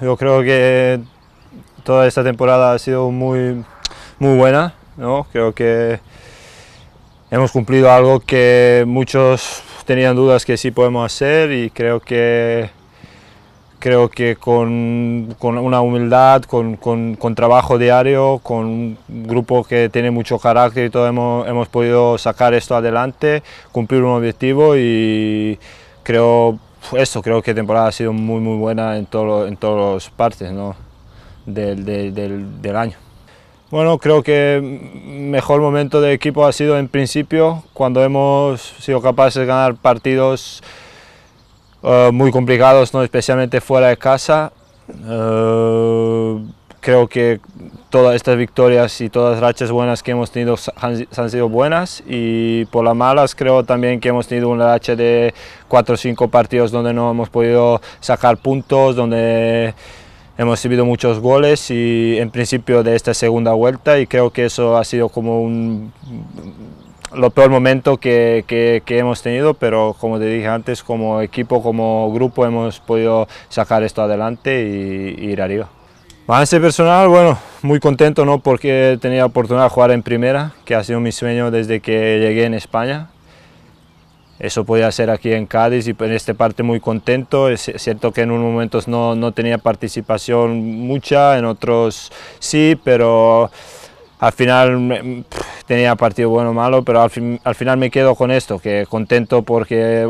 yo creo que toda esta temporada ha sido muy, muy buena, ¿no? creo que hemos cumplido algo que muchos tenían dudas que sí podemos hacer y creo que, creo que con, una humildad, con, con, trabajo diario, con un grupo que tiene mucho carácter y todo hemos, hemos podido sacar esto adelante, cumplir un objetivo y creo esto creo que la temporada ha sido muy, muy buena en, todos en todas las partes del, del, año. Bueno, creo que mejor momento del equipo ha sido en principio, cuando hemos sido capaces de ganar partidos eh, muy complicados, ¿no? especialmente fuera de casa. Eh, creo que todas estas victorias y todas las rachas buenas que hemos tenido han, sido buenas y por las malas creo también que hemos tenido una racha de 4 o 5 partidos donde no hemos podido sacar puntos, donde hemos recibido muchos goles y en principio de esta segunda vuelta y creo que eso ha sido como un lo peor momento que, hemos tenido, pero como te dije antes, como equipo, como grupo hemos podido sacar esto adelante y, ir arriba. ese personal, bueno, muy contento ¿no? porque tenía la oportunidad de jugar en primera, que ha sido mi sueño desde que llegué en España. Eso podía ser aquí en Cádiz y en esta parte muy contento. Es cierto que en unos momentos no, no tenía participación mucha, en otros sí, pero al final tenía partido bueno o malo, pero al, final me quedo con esto, que contento porque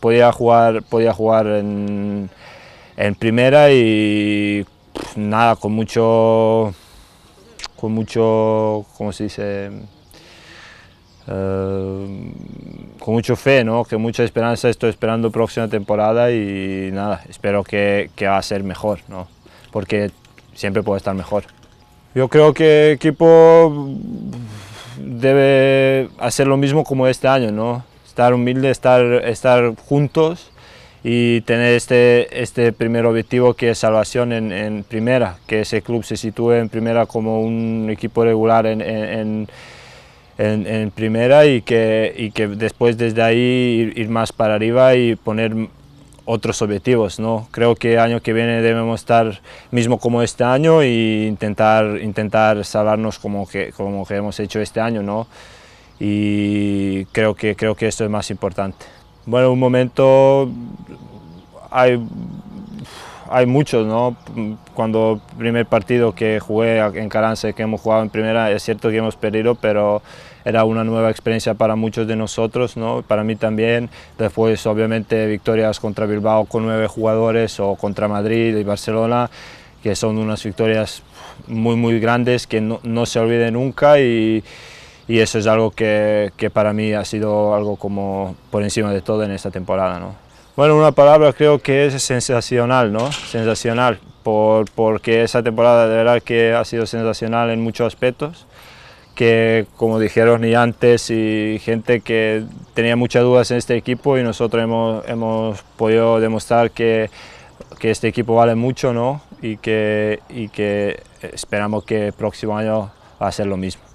podía jugar, podía jugar en, en primera y nada, con mucho con mucho, ¿cómo se dice? Eh, con mucho fe, ¿no? que mucha esperanza estoy esperando próxima temporada y nada, espero que, que va a ser mejor, ¿no? porque siempre puede estar mejor. Yo creo que el equipo debe hacer lo mismo como este año, ¿no? estar humilde, estar, estar juntos y tener este, este primer objetivo que es salvación en, primera, que ese club se sitúe en primera como un equipo regular en, en, primera y que, y que después desde ahí ir, más para arriba y poner otros objetivos. ¿no? Creo que año que viene debemos estar mismo como este año e intentar, intentar salvarnos como que, como hemos hecho este año. ¿no? Y creo que, creo que esto es más importante. Bueno, un momento hay, hay muchos, ¿no? Cuando primer partido que jugué en Caranse, que hemos jugado en primera, es cierto que hemos perdido, pero era una nueva experiencia para muchos de nosotros, ¿no? Para mí también. Después, obviamente, victorias contra Bilbao con nueve jugadores o contra Madrid y Barcelona, que son unas victorias muy, muy grandes que no, no se olviden nunca y y eso es algo que, que, para mí ha sido algo como por encima de todo en esta temporada. ¿no? Bueno, una palabra creo que es sensacional, ¿no? Sensacional, porque esa temporada de verdad que ha sido sensacional en muchos aspectos, que como dijeron ni antes y gente que tenía muchas dudas en este equipo y nosotros hemos, podido demostrar que, este equipo vale mucho, ¿no? Y que, y que esperamos que el próximo año va a ser lo mismo.